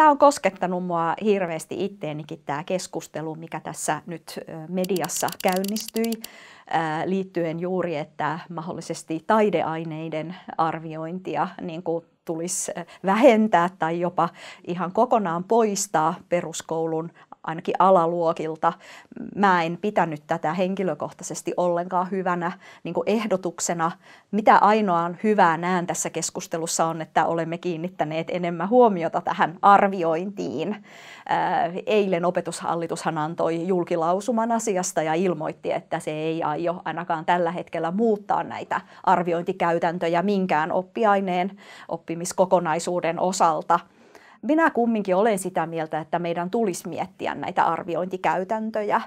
tämä on koskettanut mua hirveästi itteenikin tämä keskustelu, mikä tässä nyt mediassa käynnistyi liittyen juuri, että mahdollisesti taideaineiden arviointia niin kuin tulisi vähentää tai jopa ihan kokonaan poistaa peruskoulun ainakin alaluokilta. Mä en pitänyt tätä henkilökohtaisesti ollenkaan hyvänä niin ehdotuksena. Mitä ainoaan hyvää näen tässä keskustelussa on, että olemme kiinnittäneet enemmän huomiota tähän arviointiin. Äh, eilen opetushallitushan antoi julkilausuman asiasta ja ilmoitti, että se ei aio ainakaan tällä hetkellä muuttaa näitä arviointikäytäntöjä minkään oppiaineen oppimiskokonaisuuden osalta minä kumminkin olen sitä mieltä, että meidän tulisi miettiä näitä arviointikäytäntöjä.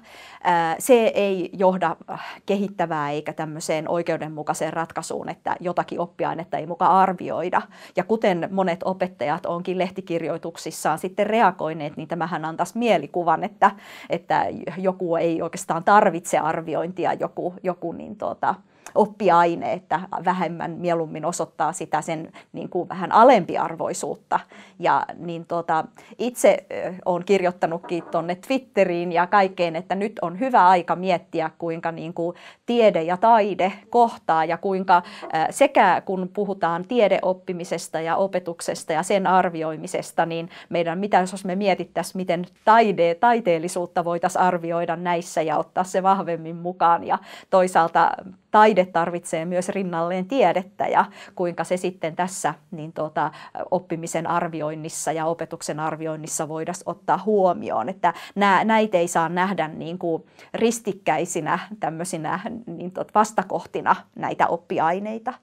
Se ei johda äh, kehittävää eikä tämmöiseen oikeudenmukaiseen ratkaisuun, että jotakin oppiainetta ei muka arvioida. Ja kuten monet opettajat onkin lehtikirjoituksissaan sitten reagoineet, niin tämähän antaisi mielikuvan, että, että joku ei oikeastaan tarvitse arviointia, joku, joku niin tuota, oppiaine, että vähemmän mieluummin osoittaa sitä sen niin kuin vähän alempiarvoisuutta. Ja niin tota, itse olen kirjoittanutkin tuonne Twitteriin ja kaikkeen, että nyt on hyvä aika miettiä, kuinka niin kuin tiede ja taide kohtaa ja kuinka sekä kun puhutaan tiedeoppimisesta ja opetuksesta ja sen arvioimisesta, niin meidän mitä jos me mietittäisiin, miten taide, taiteellisuutta voitaisiin arvioida näissä ja ottaa se vahvemmin mukaan ja toisaalta taide tarvitsee myös rinnalleen tiedettä ja kuinka se sitten tässä niin tuota, oppimisen arvioinnissa ja opetuksen arvioinnissa voidaan ottaa huomioon. Että näitä ei saa nähdä niin kuin ristikkäisinä niin tuota, vastakohtina näitä oppiaineita.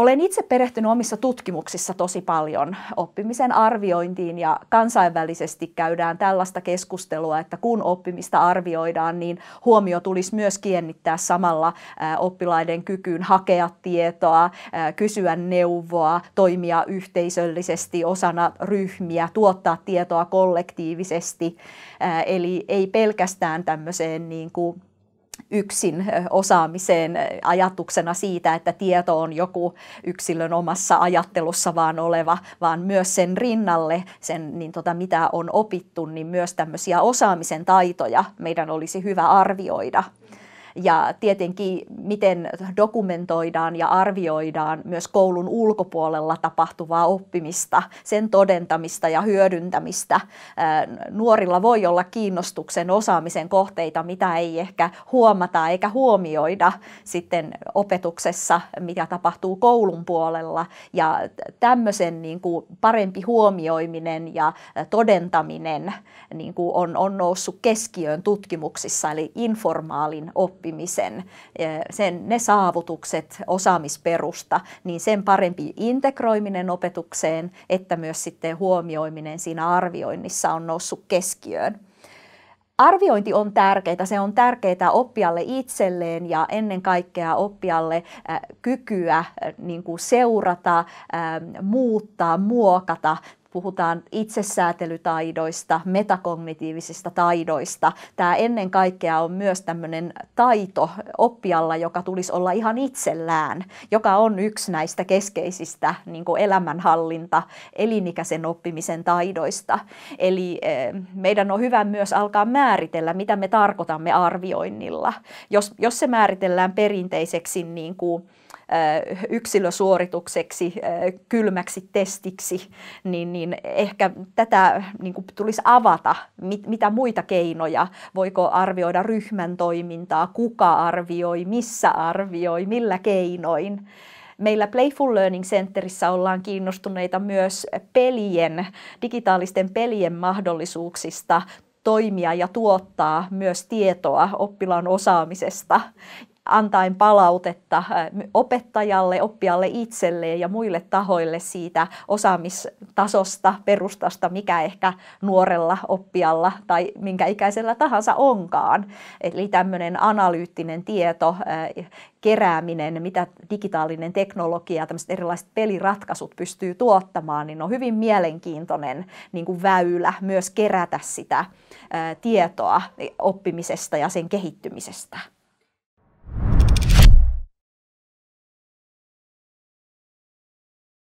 Olen itse perehtynyt omissa tutkimuksissa tosi paljon oppimisen arviointiin ja kansainvälisesti käydään tällaista keskustelua, että kun oppimista arvioidaan, niin huomio tulisi myös kiennittää samalla oppilaiden kykyyn hakea tietoa, kysyä neuvoa, toimia yhteisöllisesti osana ryhmiä, tuottaa tietoa kollektiivisesti. Eli ei pelkästään tämmöiseen niin kuin yksin osaamiseen ajatuksena siitä, että tieto on joku yksilön omassa ajattelussa vaan oleva, vaan myös sen rinnalle, sen, niin tota, mitä on opittu, niin myös tämmöisiä osaamisen taitoja meidän olisi hyvä arvioida ja tietenkin miten dokumentoidaan ja arvioidaan myös koulun ulkopuolella tapahtuvaa oppimista, sen todentamista ja hyödyntämistä. Nuorilla voi olla kiinnostuksen osaamisen kohteita, mitä ei ehkä huomata eikä huomioida sitten opetuksessa, mitä tapahtuu koulun puolella ja tämmöisen niin kuin parempi huomioiminen ja todentaminen niin kuin on, on noussut keskiöön tutkimuksissa, eli informaalin oppiminen oppimisen, sen, ne saavutukset, osaamisperusta, niin sen parempi integroiminen opetukseen, että myös sitten huomioiminen siinä arvioinnissa on noussut keskiöön arviointi on tärkeää. Se on tärkeää oppijalle itselleen ja ennen kaikkea oppijalle äh, kykyä äh, niin kuin seurata, ähm, muuttaa, muokata puhutaan itsesäätelytaidoista, metakognitiivisista taidoista. Tämä ennen kaikkea on myös tämmöinen taito oppijalla, joka tulisi olla ihan itsellään, joka on yksi näistä keskeisistä niin elämänhallinta, elinikäisen oppimisen taidoista. Eli eh, meidän on hyvä myös alkaa määritellä, mitä me tarkoitamme arvioinnilla. Jos, jos se määritellään perinteiseksi niin kuin, Äh, yksilösuoritukseksi, äh, kylmäksi testiksi, niin, niin ehkä tätä niin kuin tulisi avata, mit, mitä muita keinoja, voiko arvioida ryhmän toimintaa, kuka arvioi, missä arvioi, millä keinoin. Meillä Playful Learning Centerissä ollaan kiinnostuneita myös pelien, digitaalisten pelien mahdollisuuksista toimia ja tuottaa myös tietoa oppilaan osaamisesta antaen palautetta opettajalle, oppijalle itselleen ja muille tahoille siitä osaamistasosta, perustasta, mikä ehkä nuorella oppijalla tai minkä ikäisellä tahansa onkaan. Eli tämmöinen analyyttinen tieto, kerääminen, mitä digitaalinen teknologia tämmöiset erilaiset peliratkaisut pystyy tuottamaan, niin on hyvin mielenkiintoinen niin kuin väylä myös kerätä sitä tietoa oppimisesta ja sen kehittymisestä.